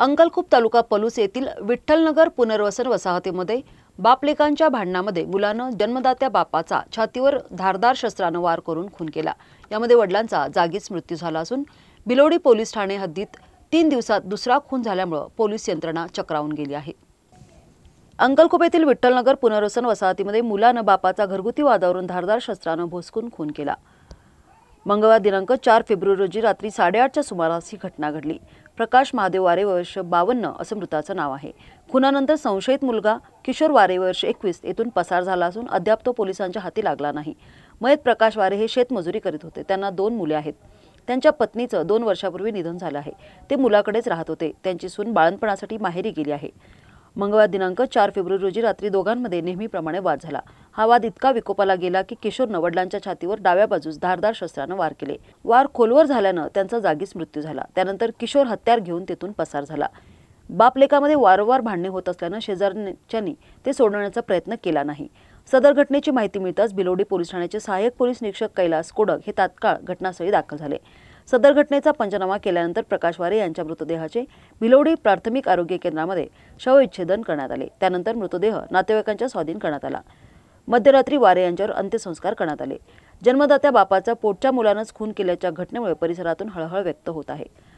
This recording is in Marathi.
अंकलखूप तालुका पलूस येथील विठ्ठलनगर पुनर्वसन वसाहतीमध्ये बापलेकांच्या भांडणामध्ये मुलानं जन्मदात्या बापाचा छातीवर धारदार शस्त्रानं वार करून खून केला यामध्ये वडिलांचा जागीच मृत्यू झाला असून बिलोडी पोलीस ठाणे हद्दीत तीन दिवसात दुसरा खून झाल्यामुळं पोलीस यंत्रणा चक्रावून गेली आहे अंकलखोप येथील विठ्ठलनगर पुनर्वसन वसाहतीमध्ये मुलानं बापाचा घरगुती वादावरून धारदार शस्त्रानं भोसकून खून केला मंगळवार दिनांक चार फेब्रुवारी रोजी रात्री साडेआठच्या सुमारास ही घटना घडली प्रकाश महादेव वारे वर्ष बावन्न असं मृताचं नाव आहे खुनानंतर संशयित मुलगा किशोर वारे वर्ष एकवीस येथून पसार झाला असून अद्याप तो पोलिसांच्या हाती लागला नाही मयत प्रकाश वारे हे शेतमजुरी करीत होते त्यांना दोन मुले आहेत त्यांच्या पत्नीचं दोन वर्षापूर्वी निधन झालं आहे ते मुलाकडेच राहत होते त्यांची सून बाळणपणासाठी माहेरी गेली आहे मंगळवार दिनांक चार फेब्रुवारी रोजी रात्री दोघांमध्ये नेहमीप्रमाणे वाद झाला हा वाद इतका विकोपाला गेला की किशोरनं वडिलांच्या छातीवर डाव्या बाजूस धारदार शस्त्रानं वार केले वार खोलवर झाल्यानं त्यांचा जागीच मृत्यू झाला त्यानंतर किशोर हत्यार घेऊन तेथून पसार झाला बापलेकामध्ये वारंवार भांडणे होत असल्यानं शेजारच्यांनी ते सोडवण्याचा प्रयत्न केला नाही सदर घटनेची माहिती मिळताच बिलोडी पोलीस ठाण्याचे सहाय्यक पोलीस निरीक्षक कैलास कोडक हे तात्काळ घटनास्थळी दाखल झाले सदर घटनेचा पंचनामा केल्यानंतर प्रकाश वारे यांच्या मृतदेहाचे भिलोडी प्राथमिक आरोग्य केंद्रामध्ये शवविच्छेदन करण्यात आले त्यानंतर मृतदेह नातेवाईकांच्या स्वाधीन करण्यात आला मध्यरात्री वारे यांच्यावर अंत्यसंस्कार करण्यात आले जन्मदात्या बापाचा पोटच्या मुलानंच खून केल्याच्या घटनेमुळे परिसरातून हळहळ व्यक्त होत आहे